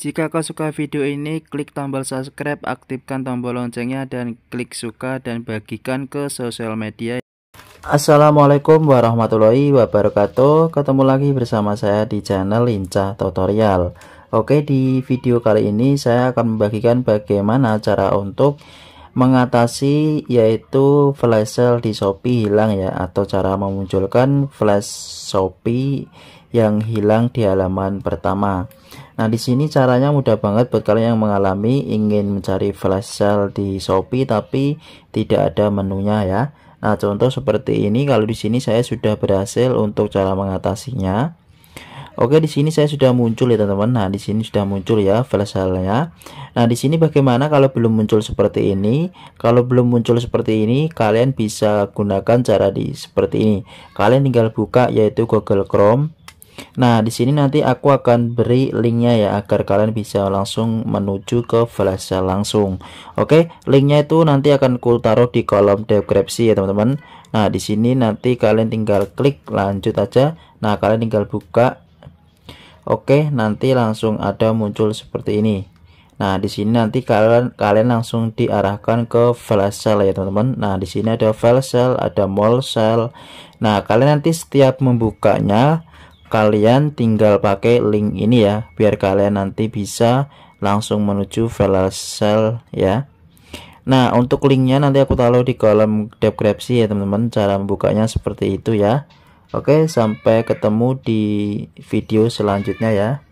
Jika kau suka video ini, klik tombol subscribe, aktifkan tombol loncengnya, dan klik suka dan bagikan ke sosial media. Assalamualaikum warahmatullahi wabarakatuh. Ketemu lagi bersama saya di channel Lincah Tutorial. Oke, di video kali ini saya akan membagikan bagaimana cara untuk mengatasi yaitu flash sale di Shopee hilang ya atau cara memunculkan flash Shopee yang hilang di halaman pertama. Nah, di sini caranya mudah banget buat kalian yang mengalami ingin mencari flash sale di Shopee tapi tidak ada menunya ya. Nah, contoh seperti ini kalau di sini saya sudah berhasil untuk cara mengatasinya. Oke, di sini saya sudah muncul ya teman-teman. Nah, di sini sudah muncul ya flash sale-nya. Nah, di sini bagaimana kalau belum muncul seperti ini? Kalau belum muncul seperti ini, kalian bisa gunakan cara di seperti ini. Kalian tinggal buka yaitu Google Chrome Nah, di sini nanti aku akan beri linknya ya agar kalian bisa langsung menuju ke Flash sale langsung. Oke, linknya itu nanti akan ku taruh di kolom deskripsi ya teman-teman. Nah, di sini nanti kalian tinggal klik lanjut aja. Nah, kalian tinggal buka. Oke, nanti langsung ada muncul seperti ini. Nah, di sini nanti kalian kalian langsung diarahkan ke flash sale ya, teman-teman. Nah, di sini ada flash sale ada mall sale Nah, kalian nanti setiap membukanya kalian tinggal pakai link ini ya biar kalian nanti bisa langsung menuju file sel ya Nah untuk linknya nanti aku taruh di kolom deskripsi ya teman-teman cara membukanya seperti itu ya Oke sampai ketemu di video selanjutnya ya